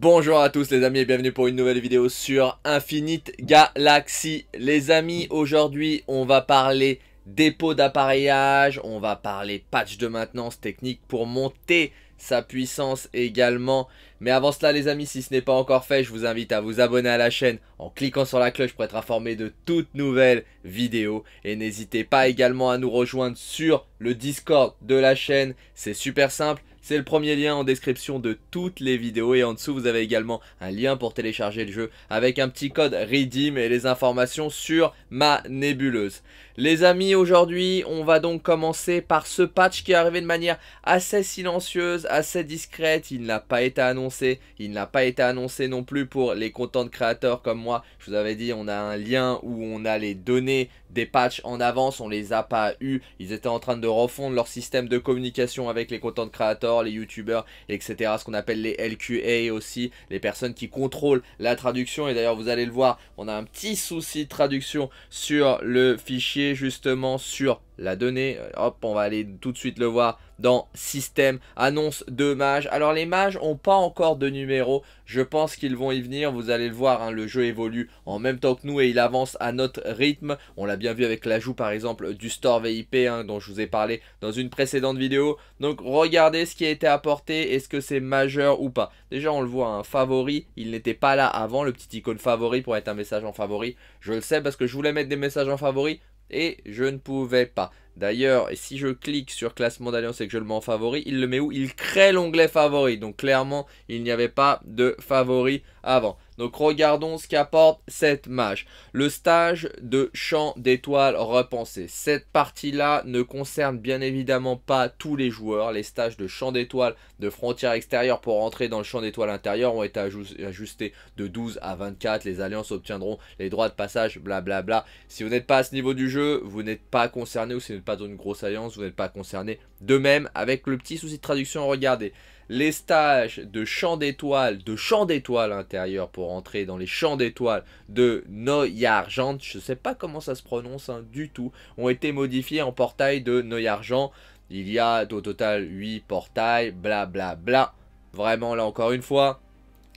Bonjour à tous les amis et bienvenue pour une nouvelle vidéo sur Infinite Galaxy. Les amis, aujourd'hui on va parler dépôt d'appareillage, on va parler patch de maintenance technique pour monter sa puissance également. Mais avant cela les amis, si ce n'est pas encore fait, je vous invite à vous abonner à la chaîne en cliquant sur la cloche pour être informé de toutes nouvelles vidéos. Et n'hésitez pas également à nous rejoindre sur le Discord de la chaîne, c'est super simple. C'est le premier lien en description de toutes les vidéos et en dessous vous avez également un lien pour télécharger le jeu avec un petit code REDEEM et les informations sur ma nébuleuse. Les amis, aujourd'hui, on va donc commencer par ce patch qui est arrivé de manière assez silencieuse, assez discrète. Il n'a pas été annoncé, il n'a pas été annoncé non plus pour les contents de créateurs comme moi. Je vous avais dit, on a un lien où on a les données des patchs en avance, on les a pas eu. Ils étaient en train de refondre leur système de communication avec les contents de créateurs, les youtubeurs, etc. Ce qu'on appelle les LQA aussi, les personnes qui contrôlent la traduction. Et d'ailleurs, vous allez le voir, on a un petit souci de traduction sur le fichier justement sur la donnée. Euh, hop, on va aller tout de suite le voir dans système, annonce de mages. Alors les mages ont pas encore de numéro, je pense qu'ils vont y venir, vous allez le voir, hein, le jeu évolue en même temps que nous et il avance à notre rythme. On l'a bien vu avec l'ajout par exemple du store VIP hein, dont je vous ai parlé dans une précédente vidéo. Donc regardez ce qui a été apporté, est-ce que c'est majeur ou pas. Déjà on le voit, un favori, il n'était pas là avant, le petit icône favori pour être un message en favori. Je le sais parce que je voulais mettre des messages en favori, et je ne pouvais pas. D'ailleurs, si je clique sur classement d'alliance et que je le mets en favori, il le met où Il crée l'onglet favori. Donc clairement, il n'y avait pas de favori avant. Donc regardons ce qu'apporte cette mage. Le stage de champ d'étoiles repensé. Cette partie-là ne concerne bien évidemment pas tous les joueurs. Les stages de champ d'étoiles de frontières extérieures pour entrer dans le champ d'étoiles intérieur ont été ajustés de 12 à 24. Les alliances obtiendront les droits de passage, blablabla. Si vous n'êtes pas à ce niveau du jeu, vous n'êtes pas concerné ou si dans une grosse alliance, vous n'êtes pas concerné. De même, avec le petit souci de traduction, regardez, les stages de champ d'étoiles, de champ d'étoiles intérieurs pour entrer dans les champs d'étoiles de Noyargent, je ne sais pas comment ça se prononce hein, du tout, ont été modifiés en portail de Noyargent. Il y a au total 8 portails, bla Bla, bla. Vraiment, là encore une fois,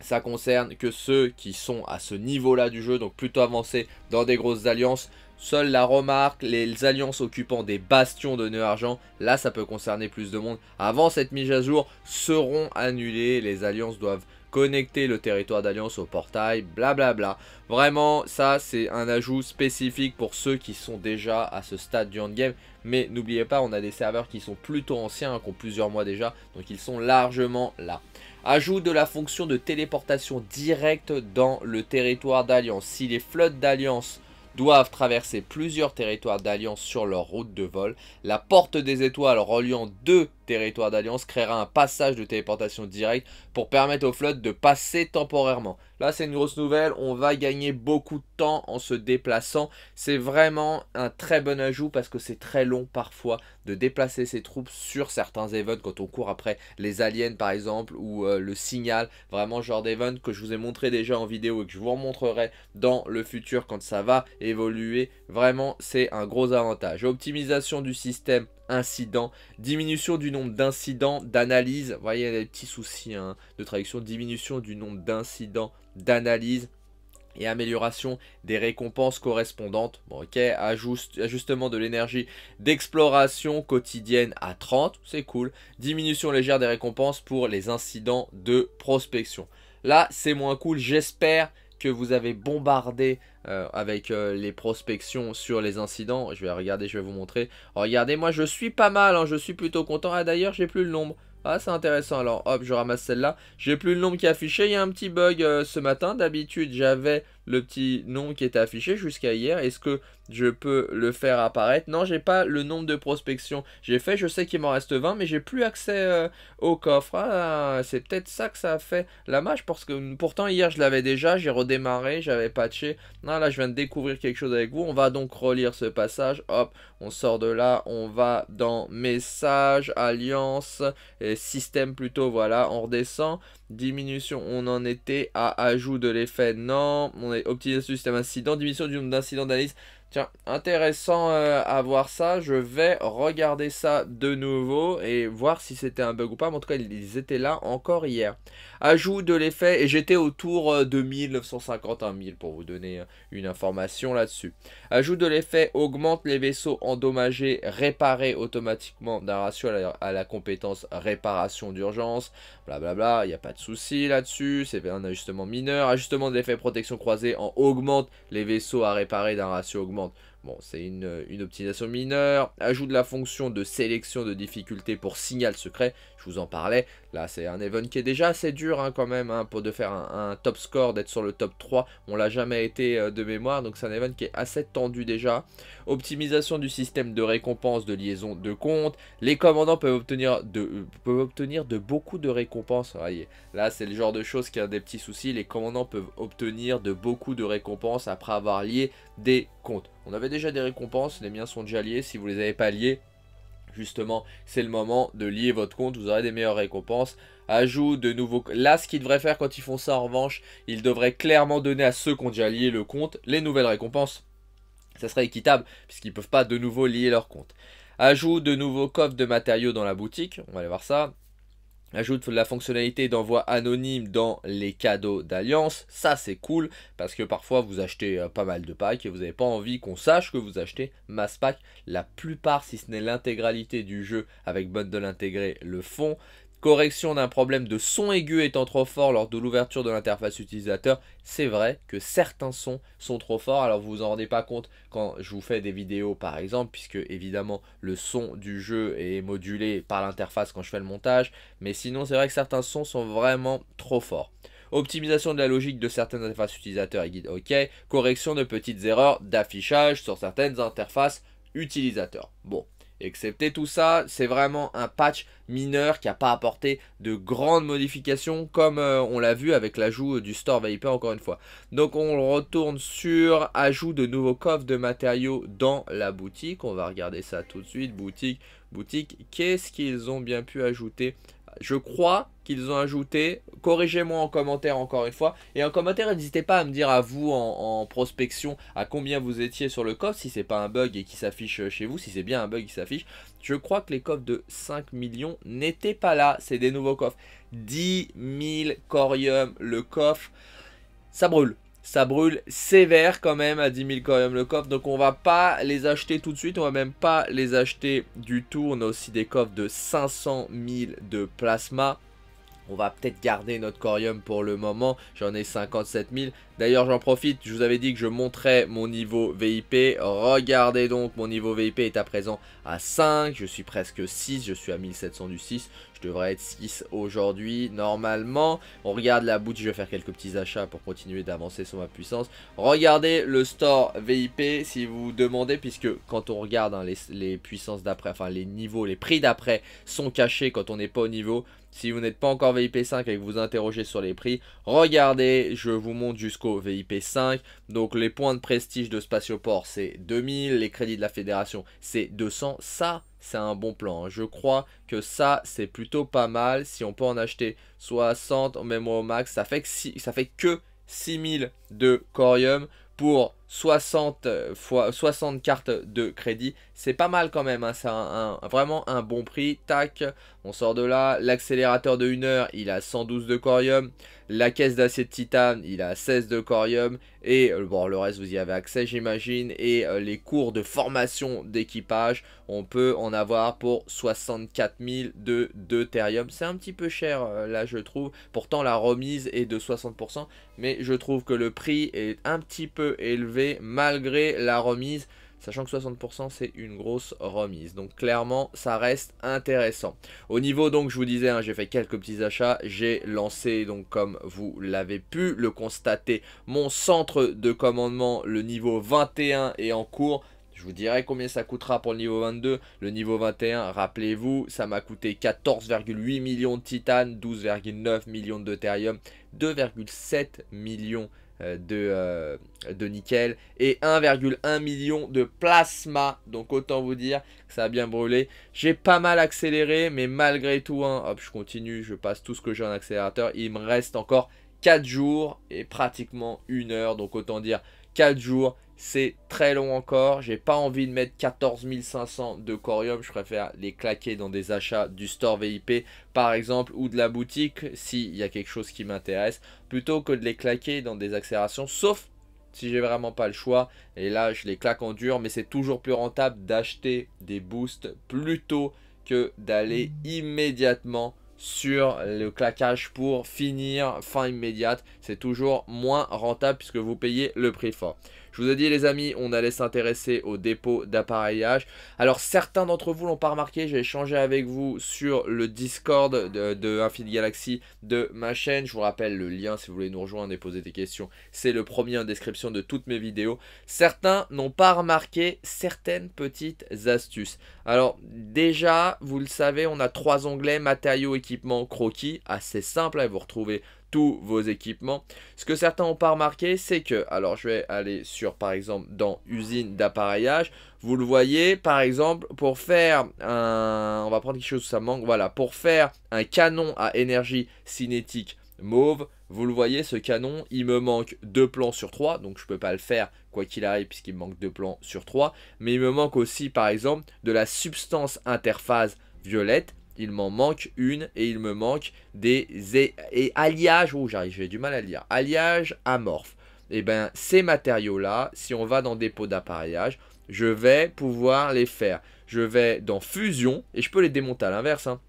ça concerne que ceux qui sont à ce niveau-là du jeu, donc plutôt avancés dans des grosses alliances. Seule la remarque, les alliances occupant des bastions de nœuds argent, là ça peut concerner plus de monde, avant cette mise à jour, seront annulées. Les alliances doivent connecter le territoire d'alliance au portail, blablabla. Vraiment, ça c'est un ajout spécifique pour ceux qui sont déjà à ce stade du endgame. Mais n'oubliez pas, on a des serveurs qui sont plutôt anciens, hein, qui ont plusieurs mois déjà, donc ils sont largement là. Ajout de la fonction de téléportation directe dans le territoire d'alliance. Si les flottes d'alliance doivent traverser plusieurs territoires d'alliance sur leur route de vol. La porte des étoiles reliant deux territoire d'Alliance créera un passage de téléportation direct pour permettre aux flottes de passer temporairement. Là, c'est une grosse nouvelle. On va gagner beaucoup de temps en se déplaçant. C'est vraiment un très bon ajout parce que c'est très long parfois de déplacer ses troupes sur certains events quand on court après les aliens par exemple ou euh, le signal. Vraiment genre d'event que je vous ai montré déjà en vidéo et que je vous remontrerai dans le futur quand ça va évoluer. Vraiment, c'est un gros avantage. Optimisation du système incidents, diminution du nombre d'incidents, d'analyse. vous voyez, il y a des petits soucis hein, de traduction, diminution du nombre d'incidents, d'analyse et amélioration des récompenses correspondantes. Bon, ok, ajustement de l'énergie d'exploration quotidienne à 30, c'est cool. Diminution légère des récompenses pour les incidents de prospection. Là, c'est moins cool, j'espère que vous avez bombardé euh, avec euh, les prospections sur les incidents. Je vais regarder, je vais vous montrer. Oh, regardez, moi je suis pas mal, hein, je suis plutôt content. Ah d'ailleurs, j'ai plus le nombre. Ah, c'est intéressant. Alors, hop, je ramasse celle-là. J'ai plus le nombre qui est affiché. Il y a un petit bug euh, ce matin. D'habitude, j'avais le petit nom qui était affiché jusqu'à hier. Est-ce que je peux le faire apparaître Non, j'ai pas le nombre de prospections j'ai fait. Je sais qu'il m'en reste 20, mais j'ai plus accès euh, au coffre. Ah, c'est peut-être ça que ça a fait la mâche, parce que mm, pourtant hier je l'avais déjà, j'ai redémarré, j'avais patché. Non, là, je viens de découvrir quelque chose avec vous. On va donc relire ce passage. Hop, on sort de là, on va dans Message »,« Alliance »,« et système plutôt, voilà, on redescend. Diminution, on en était à ajout de l'effet, non. On est optimisation du système incident, diminution du nombre d'incidents d'analyse. Tiens, intéressant euh, à voir ça. Je vais regarder ça de nouveau et voir si c'était un bug ou pas. Mais en tout cas, ils étaient là encore hier. Ajout de l'effet, et j'étais autour euh, de 1951 000 pour vous donner euh, une information là-dessus. Ajout de l'effet augmente les vaisseaux endommagés réparés automatiquement d'un ratio à la, compétence réparation d'urgence. Blablabla, il n'y a pas de souci là-dessus, c'est un ajustement mineur. Ajustement de l'effet protection croisée en augmente les vaisseaux à réparer d'un ratio augmente. Bon, c'est une, une, optimisation mineure. Ajout de la fonction de sélection de difficulté pour signal secret je vous en parlais. Là, c'est un event qui est déjà assez dur hein, quand même, hein, pour de faire un, top score, d'être sur le top 3. On l'a jamais été euh, de mémoire, donc c'est un event qui est assez tendu déjà. Optimisation du système de récompense de liaison de compte. Les commandants peuvent obtenir de, euh, peuvent obtenir de beaucoup de récompenses. Là, c'est le genre de choses qui a des petits soucis. Les commandants peuvent obtenir de beaucoup de récompenses après avoir lié des comptes. On avait déjà des récompenses, les miens sont déjà liés. Si vous les avez pas liés, justement, c'est le moment de lier votre compte, vous aurez des meilleures récompenses. Ajout de nouveaux... Là, ce qu'ils devraient faire quand ils font ça, en revanche, ils devraient clairement donner à ceux qui ont déjà lié le compte les nouvelles récompenses. Ça serait équitable, puisqu'ils ne peuvent pas de nouveau lier leur compte. Ajout de nouveaux coffres de matériaux dans la boutique, on va aller voir ça ajoute la fonctionnalité d'envoi anonyme dans les cadeaux d'alliance. Ça, c'est cool parce que parfois vous achetez euh, pas mal de packs et vous n'avez pas envie qu'on sache que vous achetez Mass Pack. La plupart, si ce n'est l'intégralité du jeu avec bundle intégré, le font. Correction d'un problème de son aigu étant trop fort lors de l'ouverture de l'interface utilisateur. C'est vrai que certains sons sont trop forts. Alors vous vous en rendez pas compte quand je vous fais des vidéos par exemple, puisque évidemment le son du jeu est modulé par l'interface quand je fais le montage. Mais sinon c'est vrai que certains sons sont vraiment trop forts. Optimisation de la logique de certaines interfaces utilisateurs et guides, ok. Correction de petites erreurs d'affichage sur certaines interfaces utilisateurs. Bon, Excepté tout ça, c'est vraiment un patch mineur qui n'a pas apporté de grandes modifications comme euh, on l'a vu avec l'ajout du Store Viper encore une fois. Donc on retourne sur ajout de nouveaux coffres de matériaux dans la boutique. On va regarder ça tout de suite. Boutique, boutique, qu'est-ce qu'ils ont bien pu ajouter je crois qu'ils ont ajouté, corrigez-moi en commentaire encore une fois, et en commentaire n'hésitez pas à me dire à vous en, prospection à combien vous étiez sur le coffre, si c'est pas un bug et qui s'affiche chez vous, si c'est bien un bug qui s'affiche, je crois que les coffres de 5 millions n'étaient pas là, c'est des nouveaux coffres, 10 000 corium le coffre, ça brûle, ça brûle sévère quand même à 10 000 quand le coffre. Donc on va pas les acheter tout de suite. On va même pas les acheter du tout. On a aussi des coffres de 500 000 de plasma. On va peut-être garder notre corium pour le moment. J'en ai 57 000. D'ailleurs, j'en profite. Je vous avais dit que je montrais mon niveau VIP. Regardez donc, mon niveau VIP est à présent à 5. Je suis presque 6. Je suis à 1700 du 6. Je devrais être 6 aujourd'hui, normalement. On regarde la boutique. Je vais faire quelques petits achats pour continuer d'avancer sur ma puissance. Regardez le store VIP si vous vous demandez. Puisque quand on regarde hein, les, les puissances d'après, enfin les niveaux, les prix d'après sont cachés quand on n'est pas au niveau. Si vous n'êtes pas encore VIP 5 et que vous interrogez sur les prix, regardez, je vous montre jusqu'au VIP 5. Donc les points de prestige de Spatioport, c'est 2000, les crédits de la fédération, c'est 200. Ça, c'est un bon plan. Hein. Je crois que ça, c'est plutôt pas mal. Si on peut en acheter 60, même au max, ça fait que, ça fait que 6000 de corium pour 60, euh, fois, 60 cartes de crédit. C'est pas mal quand même, ça hein, c'est un, vraiment un bon prix. Tac, on sort de là. L'accélérateur de 1 heure, il a 112 de corium. La caisse d'acier de titane, il a 16 de corium. Et euh, bon, le reste, vous y avez accès, j'imagine. Et euh, les cours de formation d'équipage, on peut en avoir pour 64 000 de deutérium. C'est un petit peu cher, là, je trouve. Pourtant, la remise est de 60%. Mais je trouve que le prix est un petit peu élevé malgré la remise. Sachant que 60% c'est une grosse remise. Donc clairement ça reste intéressant. Au niveau donc je vous disais hein, j'ai fait quelques petits achats. J'ai lancé donc comme vous l'avez pu le constater mon centre de commandement le niveau 21 est en cours. Je vous dirai combien ça coûtera pour le niveau 22. Le niveau 21, rappelez-vous, ça m'a coûté 14,8 millions de titane, 12,9 millions de deutérium, 2,7 millions euh, euh, de, nickel et 1,1 million de plasma. Donc autant vous dire que ça a bien brûlé. J'ai pas mal accéléré, mais malgré tout, hein, hop, je continue, je passe tout ce que j'ai en accélérateur. Il me reste encore 4 jours et pratiquement une heure. Donc autant dire 4 jours c'est très long encore. J'ai pas envie de mettre 14 500 de corium. Je préfère les claquer dans des achats du store VIP par exemple ou de la boutique s'il y a quelque chose qui m'intéresse plutôt que de les claquer dans des accélérations sauf si j'ai vraiment pas le choix. Et là, je les claque en dur, mais c'est toujours plus rentable d'acheter des boosts plutôt que d'aller immédiatement sur le claquage pour finir fin immédiate. C'est toujours moins rentable puisque vous payez le prix fort. Je vous ai dit les amis, on allait s'intéresser au dépôt d'appareillage. Alors certains d'entre vous l'ont pas remarqué, j'ai échangé avec vous sur le Discord de, de Galaxy de ma chaîne. Je vous rappelle le lien si vous voulez nous rejoindre et poser des questions. C'est le premier en description de toutes mes vidéos. Certains n'ont pas remarqué certaines petites astuces. Alors déjà, vous le savez, on a trois onglets matériaux, équipements, croquis. Assez simple, à vous retrouvez tous vos équipements. Ce que certains n'ont pas remarqué, c'est que, alors je vais aller sur par exemple dans usine d'appareillage, vous le voyez par exemple pour faire un, on va prendre quelque chose où ça manque, voilà, pour faire un canon à énergie cinétique mauve, vous le voyez ce canon, il me manque deux plans sur trois, donc je ne peux pas le faire quoi qu'il arrive puisqu'il me manque deux plans sur trois, mais il me manque aussi par exemple de la substance interphase violette il m'en manque une et il me manque des et, alliages, oh, j'arrive, j'ai du mal à lire, Alliage, amorphe. Et eh bien ces matériaux-là, si on va dans dépôt d'appareillage, je vais pouvoir les faire. Je vais dans fusion et je peux les démonter à l'inverse. Hein.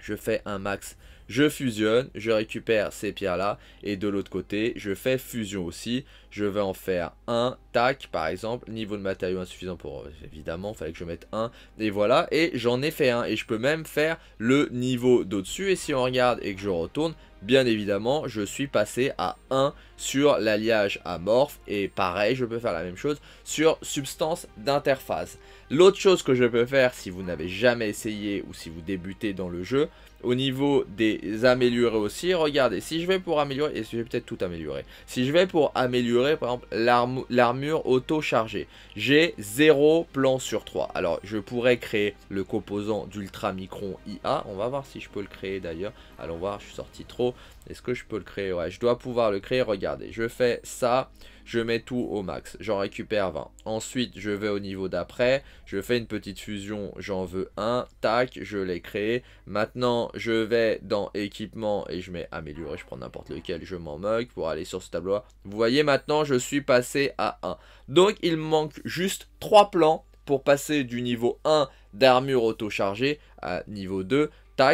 Je fais un max je fusionne, je récupère ces pierres-là, et de l'autre côté, je fais fusion aussi. Je vais en faire un, tac, par exemple, niveau de matériau insuffisant pour... Évidemment, il fallait que je mette un, et voilà, et j'en ai fait un. Et je peux même faire le niveau d'au-dessus, et si on regarde et que je retourne, bien évidemment, je suis passé à 1 sur l'alliage amorphe et pareil, je peux faire la même chose sur substance d'interface. L'autre chose que je peux faire si vous n'avez jamais essayé ou si vous débutez dans le jeu, au niveau des améliorés aussi, regardez, si je vais pour améliorer, et si je vais peut-être tout améliorer, si je vais pour améliorer, par exemple, l'armure auto-chargée, j'ai 0 plan sur 3. Alors, je pourrais créer le composant d'Ultramicron IA, on va voir si je peux le créer d'ailleurs. Allons voir, je suis sorti trop. Est-ce que je peux le créer Ouais, je dois pouvoir le créer. Regardez, je fais ça, je mets tout au max. J'en récupère 20. Ensuite, je vais au niveau d'après. Je fais une petite fusion, j'en veux un. Tac, je l'ai créé. Maintenant, je vais dans équipement et je mets améliorer. Je prends n'importe lequel, je m'en moque pour aller sur ce tableau Vous voyez, maintenant, je suis passé à 1. Donc, il manque juste 3 plans pour passer du niveau 1 d'armure auto-chargée à niveau 2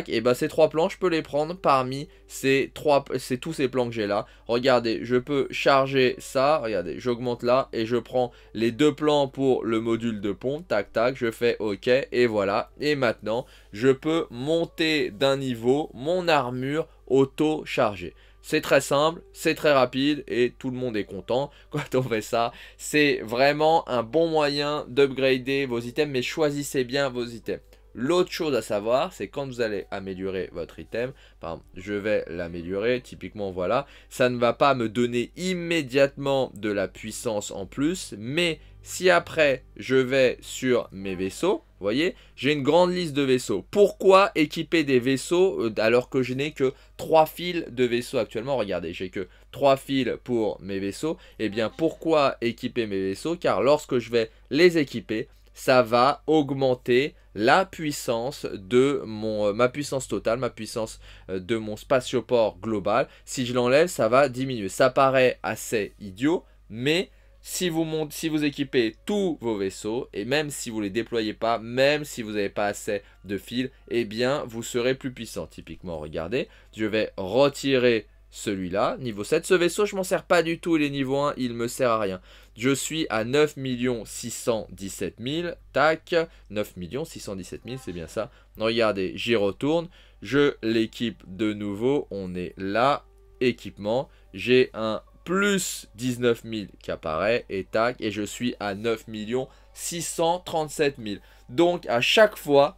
et bah ces trois plans, je peux les prendre parmi ces trois, c'est tous ces plans que j'ai là. Regardez, je peux charger ça, regardez, j'augmente là, et je prends les deux plans pour le module de pont. tac, tac, je fais OK, et voilà. Et maintenant, je peux monter d'un niveau mon armure auto-chargée. C'est très simple, c'est très rapide et tout le monde est content quand on fait ça. C'est vraiment un bon moyen d'upgrader vos items, mais choisissez bien vos items. L'autre chose à savoir, c'est quand vous allez améliorer votre item, enfin je vais l'améliorer, typiquement voilà, ça ne va pas me donner immédiatement de la puissance en plus, mais si après je vais sur mes vaisseaux, vous voyez, j'ai une grande liste de vaisseaux. Pourquoi équiper des vaisseaux euh, alors que je n'ai que 3 fils de vaisseaux actuellement Regardez, j'ai que 3 fils pour mes vaisseaux. Eh bien, pourquoi équiper mes vaisseaux Car lorsque je vais les équiper, ça va augmenter la puissance de mon, euh, ma puissance totale, ma puissance euh, de mon spatioport global. Si je l'enlève, ça va diminuer. Ça paraît assez idiot, mais si vous, si vous équipez tous vos vaisseaux, et même si vous ne les déployez pas, même si vous n'avez pas assez de fils, eh bien, vous serez plus puissant. Typiquement, regardez, je vais retirer celui-là, niveau 7. Ce vaisseau, je m'en sers pas du tout, il est niveau 1, il me sert à rien. Je suis à 9 617 000. Tac. 9 617 000, c'est bien ça. Regardez, j'y retourne. Je l'équipe de nouveau. On est là. Équipement. J'ai un plus 19 000 qui apparaît. Et tac. Et je suis à 9 637 000. Donc à chaque fois,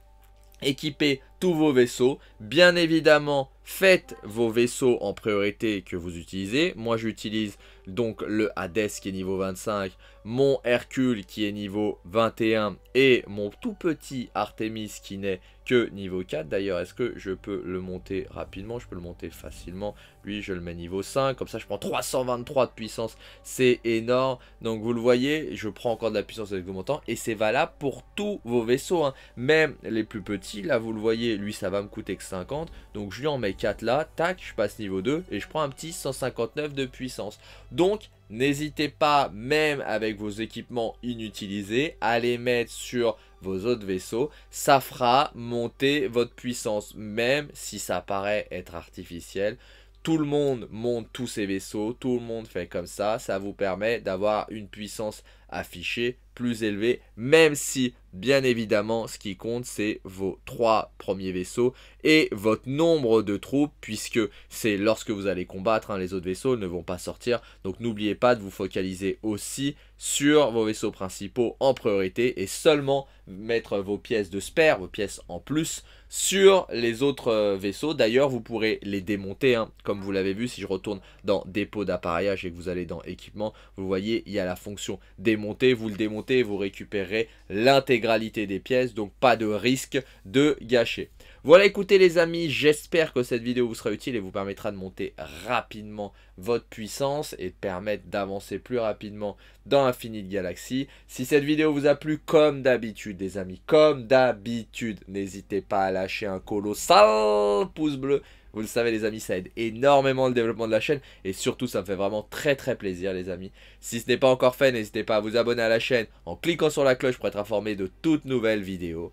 équipez tous vos vaisseaux. Bien évidemment, Faites vos vaisseaux en priorité que vous utilisez. Moi, j'utilise donc le Hades qui est niveau 25, mon Hercule qui est niveau 21 et mon tout petit Artemis qui n'est que niveau 4. D'ailleurs, est-ce que je peux le monter rapidement Je peux le monter facilement. Lui, je le mets niveau 5. Comme ça, je prends 323 de puissance. C'est énorme. Donc, vous le voyez, je prends encore de la puissance avec le montant. Et c'est valable pour tous vos vaisseaux. Hein. Même les plus petits, là, vous le voyez, lui, ça va me coûter que 50. Donc, je lui en mets là, tac, je passe niveau 2 et je prends un petit 159 de puissance. Donc, n'hésitez pas, même avec vos équipements inutilisés, à les mettre sur vos autres vaisseaux. Ça fera monter votre puissance, même si ça paraît être artificiel tout le monde monte tous ses vaisseaux, tout le monde fait comme ça, ça vous permet d'avoir une puissance affichée plus élevée, même si bien évidemment ce qui compte c'est vos trois premiers vaisseaux et votre nombre de troupes, puisque c'est lorsque vous allez combattre, hein, les autres vaisseaux ne vont pas sortir, donc n'oubliez pas de vous focaliser aussi sur vos vaisseaux principaux en priorité et seulement mettre vos pièces de spare, vos pièces en plus, sur les autres euh, vaisseaux. D'ailleurs, vous pourrez les démonter, hein, comme vous l'avez vu, si je retourne dans dépôt d'appareillage et que vous allez dans équipement, vous voyez, il y a la fonction démonter, vous le démontez, vous récupérez l'intégralité des pièces, donc pas de risque de gâcher. Voilà, écoutez les amis, j'espère que cette vidéo vous sera utile et vous permettra de monter rapidement votre puissance et de permettre d'avancer plus rapidement dans Infinite Galaxy. Si cette vidéo vous a plu, comme d'habitude les amis, comme d'habitude, n'hésitez pas à lâcher un colossal pouce bleu vous le savez les amis, ça aide énormément le développement de la chaîne et surtout ça me fait vraiment très très plaisir les amis. Si ce n'est pas encore fait, n'hésitez pas à vous abonner à la chaîne en cliquant sur la cloche pour être informé de toutes nouvelles vidéos.